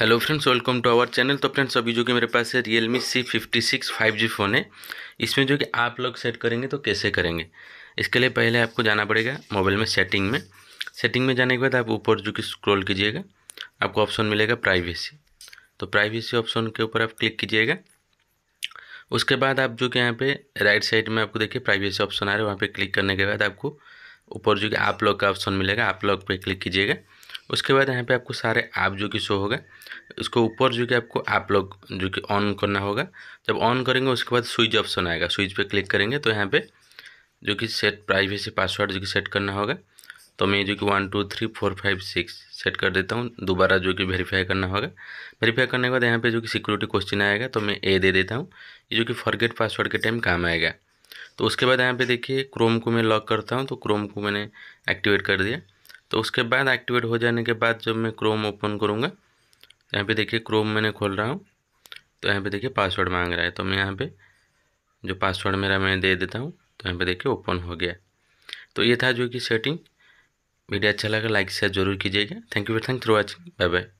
hello friends welcome to our channel तो friends अभी जो कि मेरे पास है Realme C fifty six five G phone है इसमें जो कि आप लोग सेट करेंगे तो कैसे करेंगे इसके लिए पहले आपको जाना पड़ेगा मोबाइल में सेटिंग में सेटिंग में जाने के बाद आप ऊपर जो कि स्क्रॉल कीजिएगा आपको ऑप्शन मिलेगा प्राइवेसी तो प्राइवेसी ऑप्शन के ऊपर आप क्लिक कीजिएगा उसके बाद आप जो कि यहाँ पर राइट साइड में आपको देखिए प्राइवेसी ऑप्शन आ रहा है वहाँ पर क्लिक करने के बाद आपको ऊपर जो कि आप लॉक का ऑप्शन मिलेगा आप लॉक पर क्लिक कीजिएगा उसके बाद यहाँ पे आपको सारे ऐप जो कि शो होगा उसको ऊपर जो कि आपको ऐप आप जो कि ऑन करना होगा जब ऑन करेंगे उसके बाद स्विच ऑप्शन आएगा स्विच पे क्लिक करेंगे तो यहाँ पे जो कि सेट प्राइवेसी पासवर्ड जो कि सेट करना होगा तो मैं जो कि one two three four five six set कर देता हूँ दोबारा जो कि वेरीफाई करना होगा वेरीफाई करने के बाद यहाँ पे जो कि सिक्योरिटी क्वेश्चन आएगा तो मैं ए दे देता हूँ ये जो कि फॉरगेट पासवर्ड के टाइम काम आएगा तो उसके बाद यहाँ पे देखिए क्रोम को मैं लॉक करता हूँ तो क्रोम को मैंने एक्टिवेट कर दिया तो उसके बाद एक्टिवेट हो जाने के बाद जब मैं क्रोम ओपन करूँगा यहाँ पे देखिए क्रोम मैंने खोल रहा हूँ तो यहाँ पे देखिए पासवर्ड मांग रहा है तो मैं यहाँ पे जो पासवर्ड मेरा मैं दे देता हूँ तो यहाँ पे देखिए ओपन हो गया तो ये था जो कि सेटिंग वीडियो अच्छा लगा लाइक शेयर जरूर कीजिएगा thank you for thank through watching bye bye